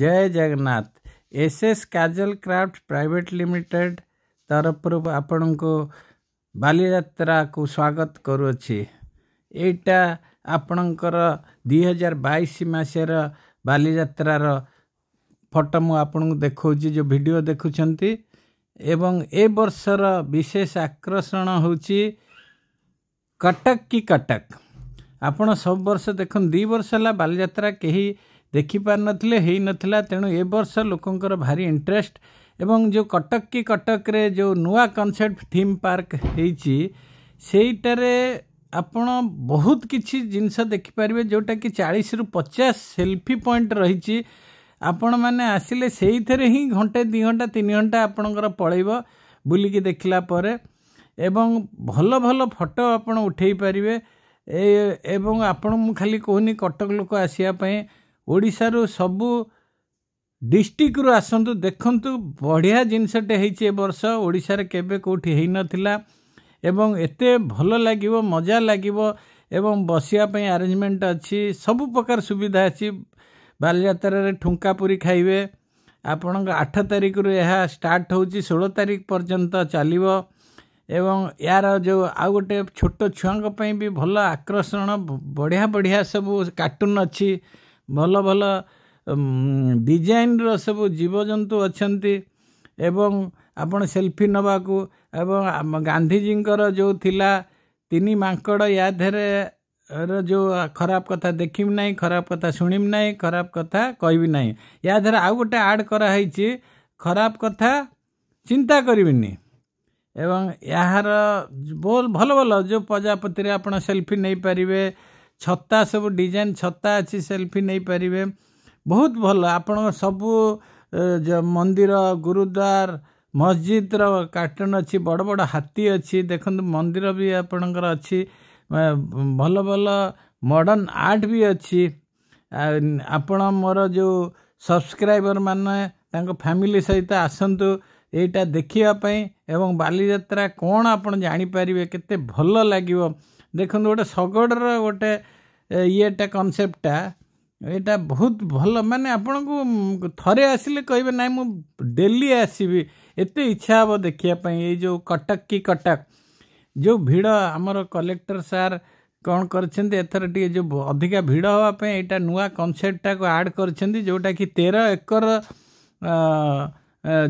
ଜୟ Jagannath S S Kajal Craft Private Limited ତରଫରୁ ଆପଣଙ୍କୁ ବାଲିଯାତ୍ରାକୁ ସ୍ୱାଗତ କରୁଅଛି ଏଇଟା ଆପଣଙ୍କର ଦୁଇହଜାର ବାଇଶ ମସିହାର ବାଲିଯାତ୍ରାର ଫଟୋ ମୁଁ ଆପଣଙ୍କୁ ଦେଖାଉଛି ଯେଉଁ ଭିଡ଼ିଓ ଦେଖୁଛନ୍ତି ଏବଂ ଏ ବର୍ଷର ବିଶେଷ ଆକର୍ଷଣ ହେଉଛି କଟକ କି କଟକ ଆପଣ ସବୁ ବର୍ଷ ଦେଖନ୍ତୁ ଦୁଇ ବର୍ଷ ହେଲା ବାଲିଯାତ୍ରା କେହି ଦେଖିପାରିନଥିଲେ ହେଇନଥିଲା ତେଣୁ ଏ ବର୍ଷ ଲୋକଙ୍କର ଭାରି ଇଣ୍ଟରେଷ୍ଟ ଏବଂ ଯେଉଁ କଟକ କି କଟକରେ ଯେଉଁ ନୂଆ କନସେପ୍ଟ ଥିମ୍ ପାର୍କ ହେଇଛି ସେଇଟାରେ ଆପଣ ବହୁତ କିଛି ଜିନିଷ ଦେଖିପାରିବେ ଯେଉଁଟାକି ଚାଳିଶରୁ ପଚାଶ ସେଲ୍ଫି ପଏଣ୍ଟ ରହିଛି ଆପଣମାନେ ଆସିଲେ ସେଇଥିରେ ହିଁ ଘଣ୍ଟେ ଦୁଇ ଘଣ୍ଟା ତିନି ଘଣ୍ଟା ଆପଣଙ୍କର ପଳେଇବ ବୁଲିକି ଦେଖିଲା ପରେ ଏବଂ ଭଲ ଭଲ ଫଟୋ ଆପଣ ଉଠେଇ ପାରିବେ ଏବଂ ଆପଣ ମୁଁ ଖାଲି କହୁନି କଟକ ଲୋକ ଆସିବା ପାଇଁ ଓଡ଼ିଶାରୁ ସବୁ ଡିଷ୍ଟ୍ରିକ୍ଟରୁ ଆସନ୍ତୁ ଦେଖନ୍ତୁ ବଢ଼ିଆ ଜିନିଷଟେ ହେଇଛି ଏ ବର୍ଷ ଓଡ଼ିଶାରେ କେବେ କେଉଁଠି ହେଇନଥିଲା ଏବଂ ଏତେ ଭଲ ଲାଗିବ ମଜା ଲାଗିବ ଏବଂ ବସିବା ପାଇଁ ଆରେଞ୍ଜମେଣ୍ଟ ଅଛି ସବୁ ପ୍ରକାର ସୁବିଧା ଅଛି ବାଲିଯାତ୍ରାରେ ଠୁଙ୍କା ପୁରୀ ଖାଇବେ ଆପଣଙ୍କ ଆଠ ତାରିଖରୁ ଏହା ଷ୍ଟାର୍ଟ ହେଉଛି ଷୋହଳ ତାରିଖ ପର୍ଯ୍ୟନ୍ତ ଚାଲିବ ଏବଂ ଏହାର ଯେଉଁ ଆଉ ଗୋଟେ ଛୋଟ ଛୁଆଙ୍କ ପାଇଁ ବି ଭଲ ଆକର୍ଷଣ ବଢ଼ିଆ ବଢ଼ିଆ ସବୁ କାର୍ଟୁନ୍ ଅଛି ଭଲ ଭଲ ଡିଜାଇନର ସବୁ ଜୀବଜନ୍ତୁ ଅଛନ୍ତି ଏବଂ ଆପଣ ସେଲ୍ଫି ନେବାକୁ ଏବଂ ଗାନ୍ଧିଜୀଙ୍କର ଯେଉଁ ଥିଲା ତିନି ମାଙ୍କଡ଼ ୟା ଦେହରେ ଯେଉଁ ଖରାପ କଥା ଦେଖିବି ନାହିଁ ଖରାପ କଥା ଶୁଣିବି ନାହିଁ ଖରାପ କଥା କହିବି ନାହିଁ ୟା ଦେହରେ ଆଉ ଗୋଟେ ଆଡ଼୍ କରାହେଇଛି ଖରାପ କଥା ଚିନ୍ତା କରିବିନି ଏବଂ ଏହାର ବହୁତ ଭଲ ଭଲ ଯେଉଁ ପ୍ରଜାପତିରେ ଆପଣ ସେଲ୍ଫି ନେଇପାରିବେ ଛତା ସବୁ ଡିଜାଇନ୍ ଛତା ଅଛି ସେଲ୍ଫି ନେଇପାରିବେ ବହୁତ ଭଲ ଆପଣଙ୍କ ସବୁ ମନ୍ଦିର ଗୁରୁଦ୍ୱାର ମସଜିଦର କାର୍ଟୁନ୍ ଅଛି ବଡ଼ ବଡ଼ ହାତୀ ଅଛି ଦେଖନ୍ତୁ ମନ୍ଦିର ବି ଆପଣଙ୍କର ଅଛି ଭଲ ଭଲ ମଡ଼ର୍ଣ୍ଣ ଆର୍ଟ ବି ଅଛି ଆପଣ ମୋର ଯେଉଁ ସବସ୍କ୍ରାଇବର୍ ମାନେ ତାଙ୍କ ଫ୍ୟାମିଲି ସହିତ ଆସନ୍ତୁ ଏଇଟା ଦେଖିବା ପାଇଁ ଏବଂ ବାଲିଯାତ୍ରା କ'ଣ ଆପଣ ଜାଣିପାରିବେ କେତେ ଭଲ ଲାଗିବ ଦେଖନ୍ତୁ ଗୋଟେ ଶଗଡ଼ର ଗୋଟେ ଇଏଟା କନସେପ୍ଟଟା ଏଇଟା ବହୁତ ଭଲ ମାନେ ଆପଣଙ୍କୁ ଥରେ ଆସିଲେ କହିବେ ନାହିଁ ମୁଁ ଡେଲି ଆସିବି ଏତେ ଇଚ୍ଛା ହେବ ଦେଖିବା ପାଇଁ ଏଇ ଯେଉଁ କଟକ କି କଟକ ଯେଉଁ ଭିଡ଼ ଆମର କଲେକ୍ଟର ସାର୍ କ'ଣ କରିଛନ୍ତି ଏଥର ଟିକେ ଯେଉଁ ଅଧିକା ଭିଡ଼ ହେବା ପାଇଁ ଏଇଟା ନୂଆ କନସେପ୍ଟଟାକୁ ଆଡ଼୍ କରିଛନ୍ତି ଯେଉଁଟାକି ତେର ଏକର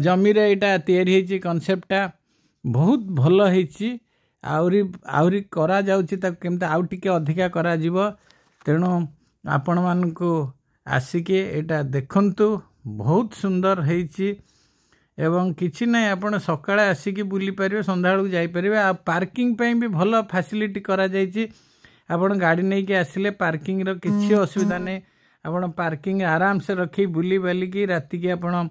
ଜମିରେ ଏଇଟା ତିଆରି ହେଇଛି କନସେପ୍ଟଟା ବହୁତ ଭଲ ହେଇଛି ଆହୁରି ଆହୁରି କରାଯାଉଛି ତାକୁ କେମିତି ଆଉ ଟିକେ ଅଧିକା କରାଯିବ ତେଣୁ ଆପଣମାନଙ୍କୁ ଆସିକି ଏଇଟା ଦେଖନ୍ତୁ ବହୁତ ସୁନ୍ଦର ହେଇଛି ଏବଂ କିଛି ନାହିଁ ଆପଣ ସକାଳେ ଆସିକି ବୁଲିପାରିବେ ସନ୍ଧ୍ୟାବେଳକୁ ଯାଇପାରିବେ ଆଉ ପାର୍କିଂ ପାଇଁ ବି ଭଲ ଫାସିଲିଟି କରାଯାଇଛି ଆପଣ ଗାଡ଼ି ନେଇକି ଆସିଲେ ପାର୍କିଂର କିଛି ଅସୁବିଧା ନାହିଁ ଆପଣ ପାର୍କିଂ ଆରାମସେ ରଖି ବୁଲି ବାଲିକି ରାତିକି ଆପଣ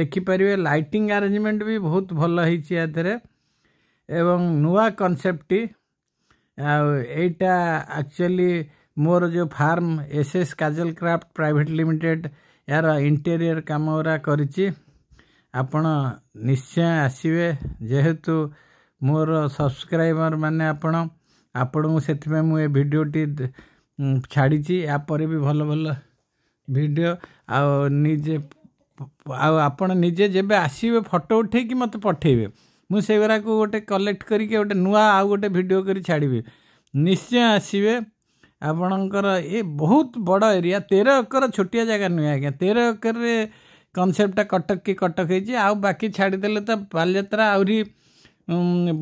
ଦେଖିପାରିବେ ଲାଇଟିଂ ଆରେଞ୍ଜମେଣ୍ଟ ବି ବହୁତ ଭଲ ହେଇଛି ଏଥିରେ ଏବଂ ନୂଆ କନସେପ୍ଟଟି ଆଉ ଏଇଟା ଆକ୍ଚୁଆଲି ମୋର ଯେଉଁ firm S S Kajal Craft Private Limited ଏହାର ଇଣ୍ଟେରିୟର କାମ ଗୁରା କରିଛି ଆପଣ ନିଶ୍ଚୟ ଆସିବେ ଯେହେତୁ ମୋର ସବସ୍କ୍ରାଇବର ମାନେ ଆପଣ ଆପଣଙ୍କୁ ସେଥିପାଇଁ ମୁଁ ଏ ଭିଡ଼ିଓଟି ଛାଡ଼ିଛି ୟାପରେ ବି ଭଲ ଭଲ ଭିଡ଼ିଓ ଆଉ ନିଜେ ଆଉ ଆପଣ ନିଜେ ଯେବେ ଆସିବେ ଫଟୋ ଉଠାଇକି ମୋତେ ପଠାଇବେ ମୁଁ ସେଗୁଡ଼ାକୁ ଗୋଟେ କଲେକ୍ଟ କରିକି ଗୋଟେ ନୂଆ ଆଉ ଗୋଟେ ଭିଡ଼ିଓ କରି ଛାଡ଼ିବି ନିଶ୍ଚୟ ଆସିବେ ଆପଣଙ୍କର ଏ ବହୁତ ବଡ଼ ଏରିଆ ତେର ଏକର ଛୋଟିଆ ଜାଗା ନୁହେଁ ଆଜ୍ଞା ତେର ଏକରରେ କନସେପ୍ଟଟା କଟକ କି କଟକ ହେଇଛି ଆଉ ବାକି ଛାଡ଼ିଦେଲେ ତ ବାଲିଯାତ୍ରା ଆହୁରି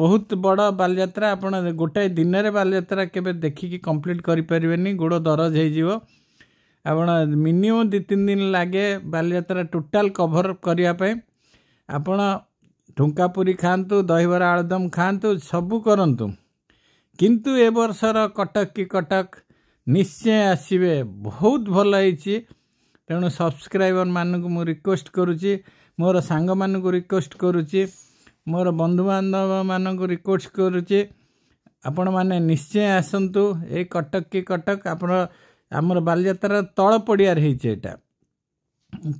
ବହୁତ ବଡ଼ ବାଲିଯାତ୍ରା ଆପଣ ଗୋଟାଏ ଦିନରେ ବାଲିଯାତ୍ରା କେବେ ଦେଖିକି କମ୍ପ୍ଲିଟ୍ କରିପାରିବେନି ଗୋଡ଼ ଦରଜ ହେଇଯିବ ଆପଣ ମିନିମମ୍ ଦୁଇ ତିନି ଦିନ ଲାଗେ ବାଲିଯାତ୍ରା ଟୋଟାଲ୍ କଭର୍ କରିବା ପାଇଁ ଆପଣ ଠୁଙ୍କା ପୁରୀ ଖାଆନ୍ତୁ ଦହିବରା ଆଳୁଦମ୍ ଖାଆନ୍ତୁ ସବୁ କରନ୍ତୁ କିନ୍ତୁ ଏ ବର୍ଷର କଟକ କି କଟକ ନିଶ୍ଚୟ ଆସିବେ ବହୁତ ଭଲ ହେଇଛି ତେଣୁ ସବସ୍କ୍ରାଇବରମାନଙ୍କୁ ମୁଁ ରିକ୍ୱେଷ୍ଟ କରୁଛି ମୋର ସାଙ୍ଗମାନଙ୍କୁ ରିକ୍ୱେଷ୍ଟ କରୁଛି ମୋର ବନ୍ଧୁବାନ୍ଧବମାନଙ୍କୁ ରିକ୍ୱେଷ୍ଟ କରୁଛି ଆପଣମାନେ ନିଶ୍ଚୟ ଆସନ୍ତୁ ଏ କଟକ କି କଟକ ଆପଣ ଆମର ବାଲିଯାତ୍ରାର ତଳ ପଡ଼ିଆରେ ହେଇଛି ଏଇଟା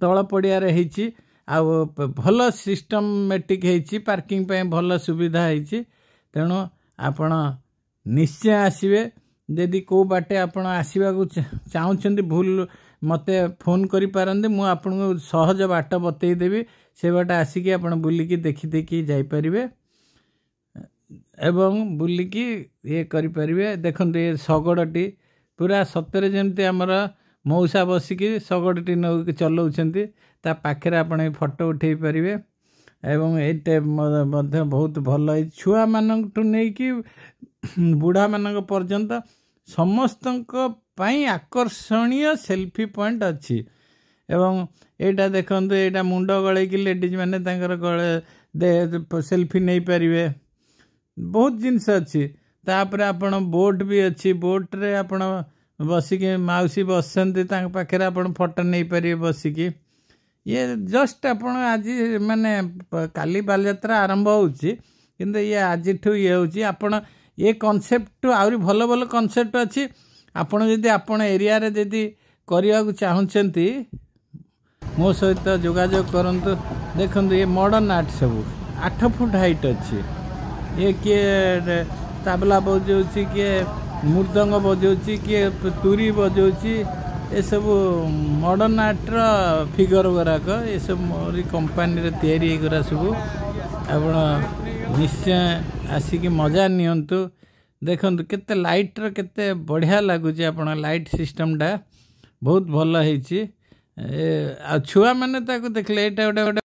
ତଳ ପଡ଼ିଆରେ ହେଇଛି ଆଉ ଭଲ ସିଷ୍ଟମେଟିକ୍ ହେଇଛି ପାର୍କିଂ ପାଇଁ ଭଲ ସୁବିଧା ହେଇଛି ତେଣୁ ଆପଣ ନିଶ୍ଚୟ ଆସିବେ ଯଦି କେଉଁ ବାଟେ ଆପଣ ଆସିବାକୁ ଚାହୁଁଛନ୍ତି ଭୁଲ ମୋତେ ଫୋନ୍ କରିପାରନ୍ତି ମୁଁ ଆପଣଙ୍କୁ ସହଜ ବାଟ ବତେଇଦେବି ସେ ବାଟ ଆସିକି ଆପଣ ବୁଲିକି ଦେଖି ଦେଖି ଯାଇପାରିବେ ଏବଂ ବୁଲିକି ଇଏ କରିପାରିବେ ଦେଖନ୍ତୁ ଏ ଶଗଡ଼ଟି ପୁରା ସତରେ ଯେମିତି ଆମର ମଉସା ବସିକି ଶଗଡ଼ଟି ନେଉକି ଚଲାଉଛନ୍ତି ତା ପାଖରେ ଆପଣ ଏଇ ଫଟୋ ଉଠାଇ ପାରିବେ ଏବଂ ଏଇଟା ମଧ୍ୟ ବହୁତ ଭଲ ଏଇ ଛୁଆମାନଙ୍କଠୁ ନେଇକି ବୁଢ଼ାମାନଙ୍କ ପର୍ଯ୍ୟନ୍ତ ସମସ୍ତଙ୍କ ପାଇଁ ଆକର୍ଷଣୀୟ ସେଲ୍ଫି ପଏଣ୍ଟ ଅଛି ଏବଂ ଏଇଟା ଦେଖନ୍ତୁ ଏଇଟା ମୁଣ୍ଡ ଗଳେଇକି ଲେଡ଼ିଜ୍ମାନେ ତାଙ୍କର ଗଳେ ସେଲ୍ଫି ନେଇପାରିବେ ବହୁତ ଜିନିଷ ଅଛି ତାପରେ ଆପଣ ବୋଟ୍ ବି ଅଛି ବୋଟ୍ରେ ଆପଣ ବସିକି ମାଉସୀ ବସିଛନ୍ତି ତାଙ୍କ ପାଖରେ ଆପଣ ଫଟୋ ନେଇପାରିବେ ବସିକି ଇଏ ଜଷ୍ଟ ଆପଣ ଆଜି ମାନେ କାଲି ବାଲିଯାତ୍ରା ଆରମ୍ଭ ହେଉଛି କିନ୍ତୁ ଇଏ ଆଜିଠୁ ଇଏ ହେଉଛି ଆପଣ ଏ କନସେପ୍ଟଠୁ ଆହୁରି ଭଲ ଭଲ କନସେପ୍ଟ ଅଛି ଆପଣ ଯଦି ଆପଣ ଏରିଆରେ ଯଦି କରିବାକୁ ଚାହୁଁଛନ୍ତି ମୋ ସହିତ ଯୋଗାଯୋଗ କରନ୍ତୁ ଦେଖନ୍ତୁ ଇଏ ମଡ଼ର୍ଣ୍ଣ ଆର୍ଟ ସବୁ ଆଠ ଫୁଟ୍ ହାଇଟ୍ ଅଛି ଇଏ କିଏ ତାବଲା ବଜାଉଛି କିଏ मृदङ्ग बजाउँछु कि तुरी बजाउँछ एसबु मडर्न आर्ट र फिगर गुडक एसबु कम्पनी र तिरिसु आउ आसिक मजा नियन्तु देखु केत लटर केते बढिया लाइट सिस्टम सिस्टमटा बहुत भएछ आउँ छु तपाईँ